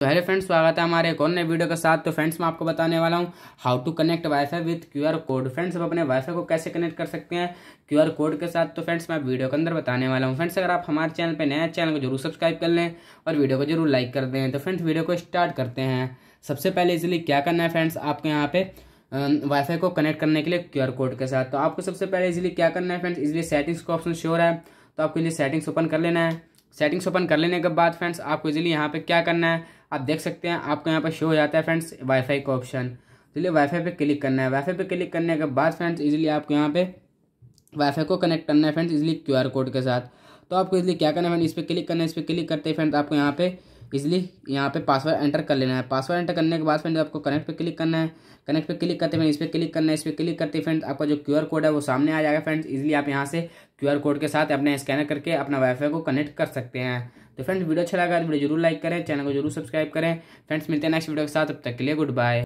तो hello friends स्वागत है हमारे एक और नए वीडियो के साथ तो फ्रेंड्स मैं आपको बताने वाला हूँ how to connect wifi with QR code friends आप अपने वाईफाई को कैसे कनेक्ट कर सकते हैं क्यूआर कोड के साथ तो फ्रेंड्स मैं वीडियो के अंदर बताने वाला हूँ फ्रेंड्स अगर आप हमारे चैनल पर नया चैनल को जरूर सब्सक्राइब कर लें और वीडियो को जरूर लाइक कर दें तो फ्रेंड्स वीडियो को स्टार्ट करते हैं सबसे पहले इसलिए क्या करना है फ्रेंड्स आपके यहाँ पे वाईफाई को कनेक्ट करने के लिए क्यूआर कोड के साथ तो आपको सबसे पहले इसलिए क्या करना है फ्रेंड्स इसलिए सेटिंग्स का ऑप्शन श्योर है तो आपको इसलिए सेटिंग्स ओपन कर लेना है सेटिंग्स ओपन कर लेने के बाद फ्रेंड्स आपको इजीली यहाँ पे क्या करना है आप देख सकते हैं आपको यहाँ पर शो हो जाता है फ्रेंड्स वाईफाई का ऑप्शन चलिए वाईफाई पे क्लिक करना है वाईफाई पे क्लिक करने के बाद फ्रेंड्स इजीली आपको यहाँ पे वाईफाई को कनेक्ट करना है फ्रेंड्स इजीली क्यू कोड के साथ तो आपको इसलिए क्या करना है फ्रेंड इस पर क्लिक करना है इस पर क्लिक करते हैं फ्रेंड्स आपको यहाँ पे इसलिए यहाँ पे पासवर्ड एंटर कर लेना है पासवर्ड एंटर करने के बाद फ्रेंड्स आपको कनेक्ट पे क्लिक करना है कनेक्ट पे क्लिक करते फ्रेंड इस पर क्लिक करना है इस पर क्लिक करते फ्रेंड्स आपका जो क्यूआर कोड है वो सामने आ जाएगा फ्रेंड्स इसलिए आप यहाँ से क्यूआर कोड के साथ अपने स्कैनर करके अपना वाईफाई को कनेक्ट कर सकते हैं तो फ्रेंड्स वीडियो अच्छा लगा तो वीडियो जरूर लाइक करें चैनल को जरूर सब्सक्राइब करें फ्रेंड्स मिलते हैं नेक्स्ट वीडियो के साथ अब तक के लिए गुड बाय